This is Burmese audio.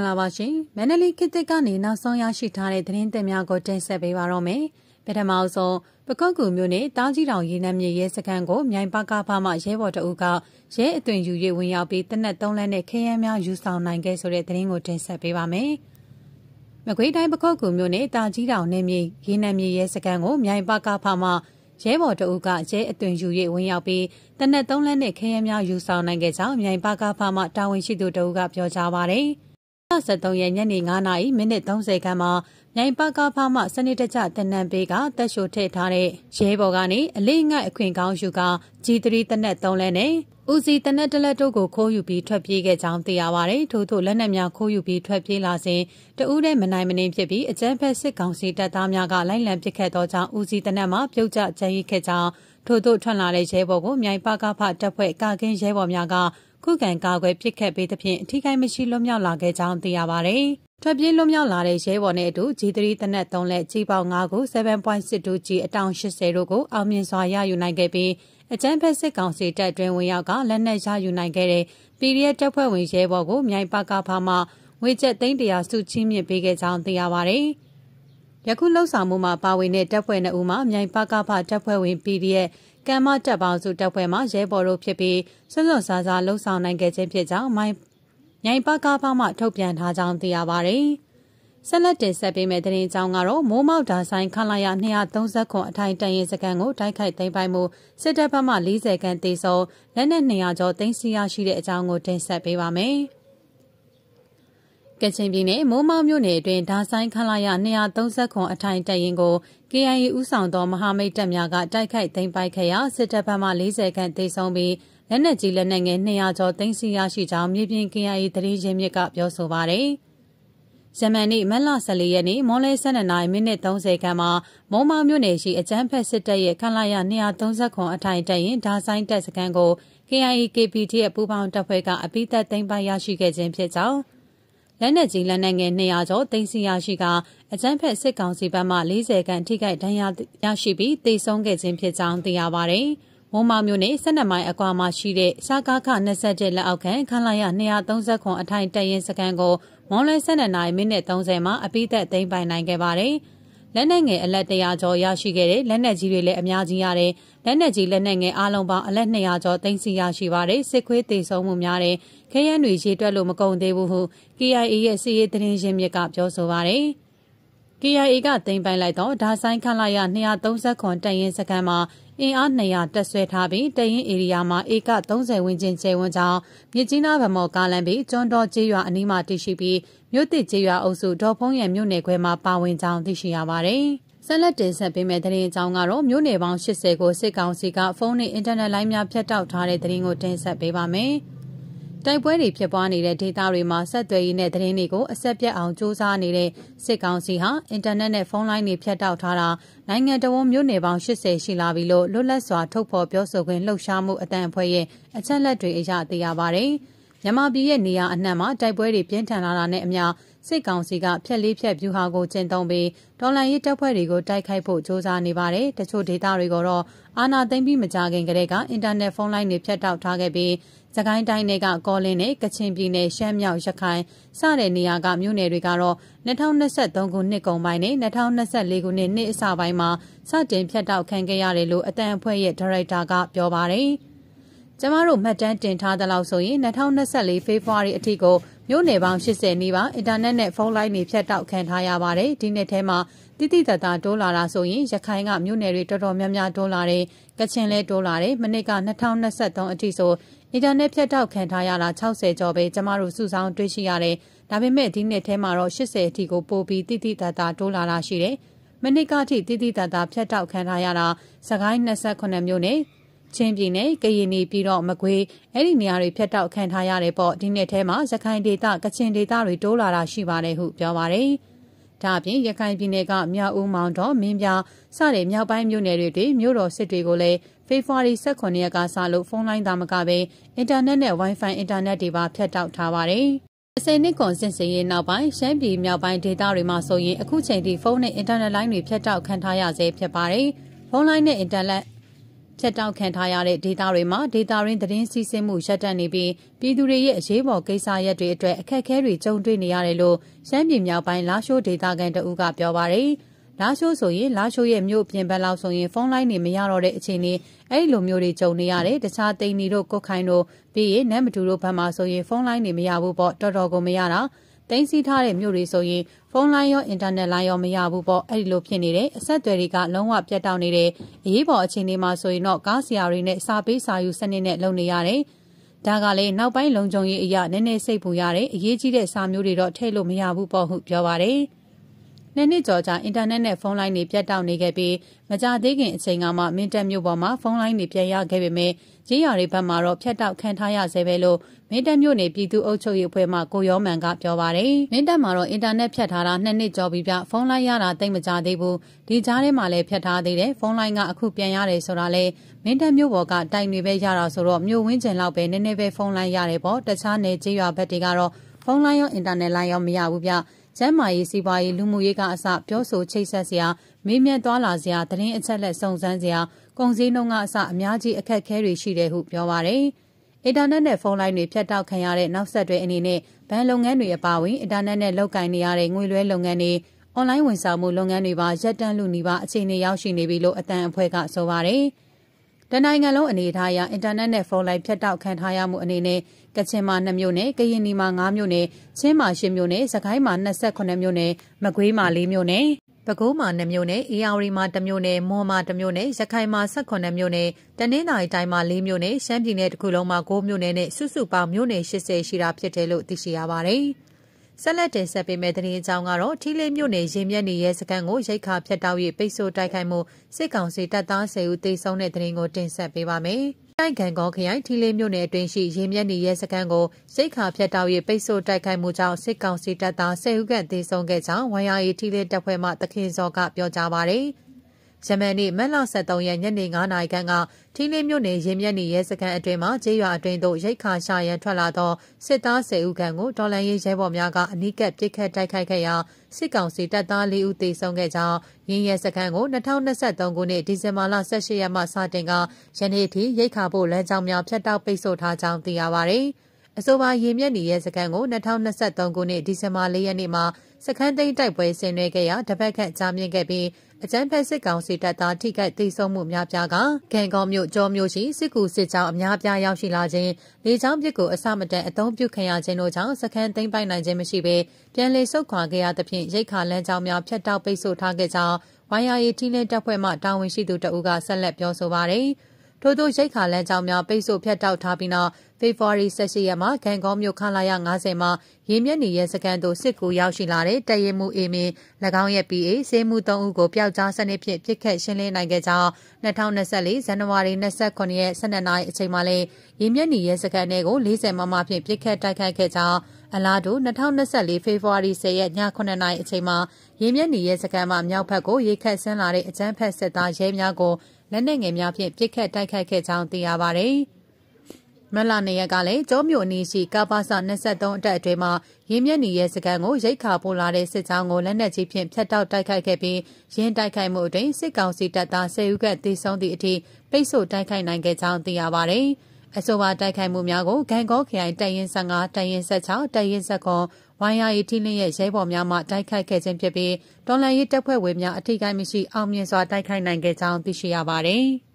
င်္ဂလာပါရှင်။မန္တလေးခေတ်သစ်ကနေနောက်ဆုံးရရှိထားတဲ့သတင်းသစ်များကိုတင်ဆက်ပေးပါတော့မယ်။ပထမအဆုံးပကောက်ကူမြို့နယ်တားကြီးတောင်ရေနံမြေရဲစခန်းကိုမြိုင်ပါကားဘာမှရဲဘော်တအုပ်ကရဲအသွင်ယူ၍ဝင်ရောက်ပြီးတနက်၃လနဲ့ခရမ်းများယူဆောင်နိုင်ခဲ့ဆိုတဲ့သတင်းကိုတင်ဆက်ပေးပါမယ်။မကွေးတိုင်းပကောက်ကူမြို့နယ်တားကြီးတောင်နယ်မြေရေနံမြေရဲစခန်းကိုမြိုင်ပါကားဘာမှရဲဘော်တအုပ်ကရဲအသွင်ယူ၍ဝင်ရောက်ပြီးတနက်၃လနဲ့ခရမ်းများယူဆောင်နိုင်ခဲ့ကြောင်းမြိုင်ပါကားဘာမှတာဝန်ရှိသူတအုပ်ကပြောကြားပါရယ်။2023ရက်ညနေ9နာရီမိနစ်30ခန်းမှာမြိုင်ပကဖမစနစ်တကျတနံပေးကတက်ရှိုထည့်ထားတဲ့ရဲဘော်ကနေအလေးငိုက်အခွင့်ကောင်းယူက G3 တနက်3လဲနဲ့ဦးစီးတနက်တလက်တို့ကိုခိုးယူပြီးထွက်ပြေးခဲ့ကြောင်းသိရပါတယ်။ထို့သို့လက်နက်များခိုးယူပြီးထွက်ပြေးလာစဉ်တဦးတည်းမနိုင်မနှင်းဖြစ်ပြီးအကြမ်းဖက်စစ်ကောင်စီတပ်သားများကလိုက်လံပစ်ခတ်သောကြောင့်ဦးစီးတနက်မှာပြုတ်ကျချန်ရစ်ခဲ့ကြောင်းထို့သို့ထွက်လာတဲ့ရဲဘော်ကိုမြိုင်ပကဖတပ်ဖွဲ့ကာကင်းရဲဘော်များကခုခံကာကွယ်ပစ်ခတ်ပေးသဖြင့်ထိခိုက်မရှိလွတ်မြောက်လာခဲ့ကြောင်းသိရပါတယ်။ထွက်ပြေးလွတ်မြောက်လာတဲ့ရဲဘော်နဲ့အတူ G3 တနက်3လက် G ပေါင်5ကို7.62 G အတောင်80တို့ကိုအောင်မြင်စွာရယူနိုင်ခဲ့ပြီးအကြမ်းဖက်စစ်ကောင်စီတပ်တွင်ဝင်ရောက်ကလက်နက်ရယူနိုင်ခဲ့တဲ့ PDF တပ်ဖွဲ့ဝင်ရဲဘော်ကိုမြိုင်ပါကဖာမှငွေကျပ်300စုချင်းမြင့်ပေးခဲ့ကြောင်းသိရပါတယ်။ယခုလှုပ်ဆောင်မှုမှာပါဝင်တဲ့တပ်ဖွဲ့နှအူမှမြိုင်ပါကဖာတပ်ဖွဲ့ဝင် PDF ကံမတပ်ပေါင်းစုတပ်ဖွဲ့မှရဲဘော်တို့ဖြစ်ပြီးစွန့်စွန့်စားစားလှုပ်ဆောင်နိုင်ခဲ့ခြင်းဖြစ်ကြောင်းမိုင်းမြိုင်ပကားဖောက်မှထုတ်ပြန်ထားကြောင်းသိရပါတယ်။ဆက်လက်တင်ဆက်ပေးမယ့်သတင်းကြောင်းကတော့မိုးမောက်ဒါဆိုင်ခလာရ230အထိုင်တန်ရင်စကန်ကိုတိုက်ခိုက်သိမ်းပိုက်မှုစစ်တပ်ဘက်မှ40ခန်းတေဆုံးလက်နက်200ကျော်သိမ်းဆီးရရှိတဲ့အကြောင်းကိုတင်ဆက်ပေးပါမယ်။ကချင်ပြည်နယ်မိုးမောက်မြို့နယ်အတွင်းဒါဆိုင်ခလာရ230အထိုင်တပ်ရင်းကို KIA ဦးဆောင်သောမဟာမိတ်တပ်များကတိုက်ခိုက်သိမ်းပိုက်ခဲ့ရာစစ်တပ်ဘက်မှ40ခန့်သေဆုံးပြီးလက်နက်ကြီးလက်နက်ငယ်200ကျော်သိမ်းဆည်းရရှိကြောင်းမြေပြင် KIA သတင်းရင်းမြစ်ကပြောဆိုပါတယ်။ဇမန်နေ့မတ်လ14ရက်နေ့မွန်လယ်12နာရီမိနစ်30ခန်းမှာမုံမောက်မြို့နယ်ရှိအကြမ်းဖက်စစ်တပ်ရဲ့ခလာရ230အထိုင်တပ်ရင်းဒါဆိုင်တပ်စခန်းကို KIA KPD ရဲ့ပူးပေါင်းတပ်ဖွဲ့ကအပိသက်သိမ်းပိုက်ရရှိခဲ့ခြင်းဖြစ်ကြောင်းလက်နက်ကြီးလက်နက်ငယ်200ကျော်သိမ်းဆည်းရရှိကာအကြမ်းဖက်စစ်ကောင်စီဘက်မှ40ခန့်ထိခိုက်ဒဏ်ရာရရှိပြီးတိုက်ဆုံးခဲ့ခြင်းဖြစ်ကြောင်းသိရပါဗျ။မုံမမျိုးနဲ့၁၂မိုင်အကွာမှာရှိတဲ့ရှားကားခ27လက်အောက်ခံခလာရ239အထိုင်တပ်ရင်းစခန်းကိုမွန်လွဲ12နာရီမိနစ်30မှာအပိသက်သိမ်းပိုင်နိုင်ခဲ့ပါတယ်။လက်နက်ငယ်အလက်100ကျော်ရရှိခဲ့တယ်လက်နက်ကြီးတွေလည်းအများကြီးရတယ်လက်နက်ကြီးလက်နက်ငယ်အားလုံးပေါင်းအလက်200ကျော်သိမ်းဆည်းရရှိပါတယ်စစ်ခွေးတေဆုံးမှုများတယ်ခဲရန်တွေရေတွက်လို့မကုန်သေးဘူးဟု KIA ရဲ့စီးရေးသတင်းရင်းမြစ်ကပြောဆိုပါတယ်။ KIA ကသိမ်းပိုင်လိုက်သောဒါဆိုင်ခလာရ239တပ်ရင်းစခန်းမှာအင်အား200တပ်ဆွဲထားပြီးတရင်ဧရိယာမှာဧက30ဝန်းကျင်ကျယ်ဝန်းကြောင်းမြစ်ကြီးနားဗမော်ကားလန်ပြီးကျွန်းတော်ကျေးရွာအနီးမှာတည်ရှိပြီးမြို့တစ်ကျေးရွာအုပ်စုဒေါ်ဖုံးရံမြို့နယ်ခွဲမှာပါဝင်ကြောင်းသိရှိရပါတယ်။ဆက်လက်တင်ဆက်ပေးမယ့်သတင်းအကြောင်းကတော့မြို့နယ်ပေါင်း80ကိုစစ်ကောင်စီကဖုန်းနဲ့အင်တာနက်လိုင်းများဖြတ်တောက်ထားတဲ့သတင်းကိုတင်ဆက်ပေးပါမယ်။တိုက်ပွဲတွေဖြစ်ပွားနေတဲ့ဒေသတွေမှာဆက်သွယ်ရေးနဲ့သတင်းတွေကိုအဆက်ပြတ်အောင်စ조사နေတဲ့စစ်ကောင်စီဟာအင်တာနက်နဲ့ဖုန်းလိုင်းတွေဖြတ်တောက်ထားတာနိုင်ငံတော်မြို့နယ်ပေါင်း80ရှိလာပြီလို့လွတ်လပ်စွာထုတ်ဖော်ပြောဆိုခွင့်လှုပ်ရှားမှုအတန်အဖွဲ့ရဲ့အချက်လက်တွေအရသိရပါဗျ။မြန်မာပြည်ရဲ့နေရာအနှံ့မှာတိုက်ပွဲတွေပြင်းထန်လာတာနဲ့အမျှစစ်ကောင်စီကဖြက်လေးဖြက်ဗျူဟာကိုကျင့်သုံးပြီးတော်လန်ရေးတပ်ဖွဲ့တွေကိုတိုက်ခိုက်ဖို့ကြိုးစားနေပါတယ်။တချို့ဒေသတွေကတော့အာဏာသိမ်းပြီးမကြခင်ကတည်းကအင်တာနက်ဖုန်းလိုင်းတွေဖြတ်တောက်ထားခဲ့ပြီးစကိုင်းတိုင်းတွေကကောလင်းနဲ့ကချင်ပြည်နယ်ရှမ်းမြောက်ရခိုင်စတဲ့နေရာကမြို့နယ်တွေကတော့2023ခုနှစ်ကုန်ပိုင်းနဲ့2024ခုနှစ်နှစ်အစပိုင်းမှာစတင်ဖြတ်တောက်ခံခဲ့ရတယ်လို့အတန်အဖွဲ့ရဲ့ဒါရိုက်တာကပြောပါတယ်။ကျမတို့မှတ်တမ်းတင်ထားသလောက်ဆိုရင်2024ဖေဖော်ဝါရီအထိကိုမြို့နယ်ပေါင်း80နီးပါးအင်တာနက်နဲ့ဖုန်းလိုင်းတွေဖြတ်တောက်ခံထားရပါတယ်ဒီနှစ်ထဲမှာတိတိတသားဒေါ်လာလာဆိုရင်ရခိုင်ကမြို့နယ်တွေတော်တော်များများဒေါ်လာတယ်ကချင်လည်းဒေါ်လာတယ်မနစ်က2023အထိဆိုအင်တာနက်ဖြတ်တောက်ခံထားရတာ60ကျော်ပဲကျမတို့စုဆောင်းတွေ့ရှိရတယ်ဒါပေမဲ့ဒီနှစ်ထဲမှာတော့80အထိကိုပိုပြီးတိတိတသားဒေါ်လာလာရှိတယ်မနစ်ကထိတိတိတသားဖြတ်တောက်ခံထားရတာစကိုင်း28မြို့နယ်ချင်းပြည်နယ်ကရင်ပြည်တော်မကွေးအဲ့ဒီနေရာတွေဖြတ်တောက်ခံထားရတယ်ပေါ့ဒီနှစ်ထဲမှာရခိုင်ဒေသကချင်ဒေသတွေတိုးလာတာရှိပါတယ်ဟုပြောပါတယ်ဒါအပြင်ရခိုင်ပြည်နယ်ကမြောက်ဦးမောင်တော်မင်းပြစတဲ့မြောက်ပိုင်းမြို့နယ်တွေတွင်မြို့တော်စစ်တွေကိုလည်းဖေဖော်ဝါရီ18ရက်ကစလို့ဖုန်းလိုင်းသားမကပဲအင်တာနက်နဲ့ Wi-Fi အင်တာနက်တွေပါဖြတ်တောက်ထားပါတယ်။ဆယ်နှစ်ကွန်စစ်စင်ရေးနောက်ပိုင်းရှမ်းပြည်မြောက်ပိုင်းဒေသတွေမှာဆိုရင်အခုချိန်ထိဖုန်းနဲ့အင်တာနက်လိုင်းတွေဖြတ်တောက်ခံထားရဆဲဖြစ်ပါတယ်။ဖုန်းလိုင်းနဲ့အင်တာနက်ဖြတ်တောက်ခံထားရတဲ့ဒေသတွေမှာဒေသရင်းသတင်းစီးဆင်းမှုရပ်တန့်နေပြီးပြည်သူတွေရဲ့အရေးပေါ်ကိစ္စရပ်တွေအတွက်အခက်အခဲတွေကြုံတွေ့နေရတယ်လို့ရှမ်းပြည်မြောက်ပိုင်းလာရှိုးဒေသခံတအူးကပြောပါရယ်လာရှိုးဆိုရင်လာရှိုးရဲ့မြို့ပြင်ဘက်လောက်ဆိုရင်ဖုန်းလိုင်းတွေမရတော့တဲ့အခြေအနေအဲ့ဒီလိုမျိုးတွေကြုံနေရတယ်တခြားတိန်နီတို့ကုတ်ခိုင်တို့ပြီးရင်နမ်မတူတို့ဘက်မှာဆိုရင်ဖုန်းလိုင်းတွေမရဘူးပေါ့တော်တော်ကိုမရတာတင်စီထားတဲ့မြို့တွေဆိုရင်ဖုန်းလိုင်းရောအင်တာနက်လိုင်းရောမရဘူးပေါ့အဲ့ဒီလိုဖြစ်နေတယ်အဆက်အသွယ်တွေကလုံးဝပြတ်တောက်နေတယ်အရေးပေါ်အခြေအနေမှာဆိုရင်တော့ကားဆရာတွေနဲ့စာပေးစာယူစနစ်နဲ့လုပ်နေရတယ်ဒါကလည်းနောက်ပိုင်းလုံခြုံရေးအရာနည်းနည်းစိတ်ပူရတယ်အရေးကြီးတဲ့စာမျိုးတွေတော့ထည့်လို့မရဘူးပေါ့ဟုပြောပါတယ်။နှစ်နှစ်ကျော်ကြာအင်တာနက်နဲ့ဖုန်းလိုင်းတွေပြတ်တောက်နေခဲ့ပြီးမကြသေးခင်အချိန်ကမှမင်းတပ်မြို့ပေါ်မှာဖုန်းလိုင်းတွေပြန်ရခဲ့ပေမဲ့ကြေးရွာတွေဘက်မှာတော့ဖြတ်တောက်ခံထားရဆဲပဲလို့မင်းတပ်မြို့နယ်ပြည်သူ့အုပ်ချုပ်ရေးအဖွဲ့မှကိုရောမန်ကပြောပါတယ်။မင်းတပ်မှာတော့အင်တာနက်ဖြတ်ထားတာနှစ်နှစ်ကျော်ပြီပြဖုန်းလိုင်းရတာတိတ်မကြသေးဘူး။ဒီကြားထဲမှာလည်းဖြတ်ထားသေးတယ်ဖုန်းလိုင်းကအခုပြန်ရတယ်ဆိုတာလေမင်းတပ်မြို့ပေါ်ကတိုင်တွေပဲရတာဆိုတော့မြို့ဝင်းကျင်လောက်ပဲနည်းနည်းပဲဖုန်းလိုင်းရတယ်ပေါ့တခြားနယ်ကြေးရွာဘက်တွေကတော့ဖုန်းလိုင်းရောအင်တာနက်လိုင်းရောမရဘူးဗျ။ကျန်းမာရေးစီးပွားရေးလူမှုရေးကအစပြောဆိုချိတ်ဆက်စရာမေးမြန်းသွားလာစရာသတင်းအချက်လက်စုံစမ်းစရာကုန်စည်နှုန်းကအစအများကြီးအခက်အခဲတွေရှိတယ်ဟုပြောပါရယ်အင်တာနက်နဲ့ဖုန်းလိုင်းတွေဖြတ်တောက်ခံရတဲ့နောက်ဆက်တွဲအနေနဲ့ဘဏ်လုပ်ငန်းတွေအပါအဝင်အင်တာနက်နဲ့လောက်ကင်နေရတဲ့ငွေလွှဲလုပ်ငန်းတွေအွန်လိုင်းဝန်ဆောင်မှုလုပ်ငန်းတွေပါရပ်တန့်လူနေပါအခြေအနေရောက်ရှိနေပြီလို့အတန်အဖွဲ့ကဆိုပါတယ်။တနိုင်ငံလုံးအနေထားအရအင်တာနက်နဲ့ဖုန်းလိုင်းဖြတ်တောက်ခံထားရမှုအနေနဲ့ကချင်မှာ2မြို့နယ်၊ကရင်နီမှာ9မြို့နယ်၊ချင်းမှာ10မြို့နယ်၊စကိုင်းမှာ28မြို့နယ်၊မကွေးမှာ4မြို့နယ်၊ပဲခူးမှာ2မြို့နယ်၊အေရဝတီမှာ1မြို့နယ်၊မွန်မှာ1မြို့နယ်၊ရခိုင်မှာ18မြို့နယ်၊တနင်္သာရီတိုင်းမှာ4မြို့နယ်၊ရှမ်းပြည်နယ်တစ်ခုလုံးမှာ9မြို့နယ်နဲ့စုစုပေါင်းမြို့နယ်80ရှိတာဖြစ်တယ်လို့သိရှိရပါတယ်။ဆက်လက်တင်ဆက်ပေးမယ့်သတင်းအကြောင်းကတော့ထီလေးမြို့နယ်ရေမျက်နေရဲစခန်းကိုရိတ်ခါဖျက်တောက်၍ပိတ်ဆို့တိုက်ခိုက်မှုစစ်ကောင်စီတပ်သား10ဦးသေဆုံးတဲ့သတင်းကိုတင်ဆက်ပေးပါမယ်။တိုက်ခိုင်ကောခရိုင်ထီလေးမြို့နယ်အတွင်းရှိရေမျက်နေရဲစခန်းကိုရိတ်ခါဖျက်တောက်၍ပိတ်ဆို့တိုက်ခိုက်မှုကြောင့်စစ်ကောင်စီတပ်သား10ဦးကသေဆုံးခဲ့ကြောင်းဝိုင်းရီထီလေးတပ်ဖွဲ့မှတခင်စောကပြောကြားပါရယ်။ယမန်နေ့မတ်လ23ရက်ညနေ9နာရီခန့်ကထီးလေးမြို့နယ်ရင်မြက်နေရဲစခန်းအတွင်းမှာကျေးရွာအတွင်းသို့ရိတ်ခါရှာရန်ထွက်လာသောစစ်သား10ဦးခန့်ကိုတော်လန်ရေးရဲဘော်များကအနီးကပ်ပစ်ခတ်တိုက်ခိုက်ခဲ့ရာစစ်ကောင်စီတပ်သား၄ဦးသေဆုံးခဲ့ကြောင်းရင်းရဲစခန်းကို2023ခုနှစ်ဒီဇင်ဘာလ18ရက်မှစတင်ကယနေ့ထိရိတ်ခါဖို့လမ်းကြောင်းများဖြတ်တောက်ပိတ်ဆို့ထားကြောင်းသိရပါသည်။အဆိုပါရေမျက်နေရဲ့စကန်ကို2023ခုနှစ်ဒီဇင်ဘာ၄ရက်နေ့မှာစခန်းသိမ်းတိုက်ပွဲဆင်နွှဲခဲ့ရာတပတ်ခန့်ကြာမြင့်ခဲ့ပြီးအကြမ်းဖက်စစ်ကောင်စီတပ်သားထိခိုက်သိမ်းဆုံးမှုများပြားကကံကောင်းမြို့ကြောမြို့ရှိစစ်ကူစစ်ကြောင်းအများပြားရောက်ရှိလာခြင်းလေကြောင်းပစ်ကိုအစမတန်အသုံးပြုခံရခြင်းတို့ကြောင့်စခန်းသိမ်းပိုက်နိုင်ခြင်းမရှိဘဲပြန်လည်ဆုတ်ခွာခဲ့ရသဖြင့်ရိတ်ခါလမ်းကြောင်းများဖြတ်တောက်ပိတ်ဆို့ထားခဲ့ကြောင်း YRA တီလင်းတပ်ဖွဲ့မှတာဝန်ရှိသူတအူးကဆက်လက်ပြောဆိုပါတယ်။ထို့သောရိတ်ခါလမ်းကြောင်းများပိတ်ဆို့ဖြတ်တောက်ထားပြီးနောက်ဖေဖော်ဝါရီ18ရက်မှာဂံကောမြို့ခန်းလာရ90မှာရေမျက်နှီရဲစခန်းသို့စစ်ကူရောက်ရှိလာတဲ့တရင်မှုအေမင်း၎င်းရဲ့ PA စေမှု3ဦးကိုပျောက်ကြားစနစ်ဖြင့်ပြစ်ခတ်ရှင်းလင်းနိုင်ခဲ့ကြောင်း2024ဇန်နဝါရီ29ရက်12နာရီအချိန်မှာလည်းရေမျက်နှီရဲစခန်းတွေကို40မမဖြင့်ပြစ်ခတ်တိုက်ခိုက်ခဲ့ကြောင်းအလားတူ2024ဖေဖော်ဝါရီ10ရက်ည9နာရီအချိန်မှာရေမျက်နှီရဲစခန်းမှာမြောက်ဘက်ကိုရေခတ်ဆင်းလာတဲ့အကြမ်းဖက်စစ်သားရဲများကိုလက်နက်ငယ်များဖြင့်ပစ်ခတ်တိုက်ခိုက်ခဲ့ကြောင်းသိရပါတယ်။မလနေရကလည်းကျောမြို့အနီးရှိကာပါစာ23အတက်အတွဲမှာရင်းမြက်နေရဲစခန်းကိုရိတ်ခါပို့လာတဲ့စစ်ကြောင်းကိုလက်နက်ကြီးဖြင့်ဖျက်တောက်တိုက်ခိုက်ခဲ့ပြီးရင်းတိုက်ခိုက်မှုအတွင်းစစ်ကောင်စီတပ်သား10ဦးကသေဆုံးသည့်အထိပိတ်ဆို့တိုက်ခိုက်နိုင်ခဲ့ကြောင်းသိရပါတယ်။အဆိုပါတိုက်ခိုက်မှုများကိုဂန်ကောခရိုင်တပ်ရင်း15တပ်ရင်း16တပ်ရင်း19 YRA ထင်းလင်းရဲ့ရဲဘော်များမှတိုက်ခိုက်ခဲ့ခြင်းဖြစ်ပြီးတော်လှန်ရေးတပ်ဖွဲ့ဝင်များအထိကိမရှိအောင်မြင်စွာတိုက်ခိုက်နိုင်ခဲ့ကြောင်းသိရှိရပါတယ်။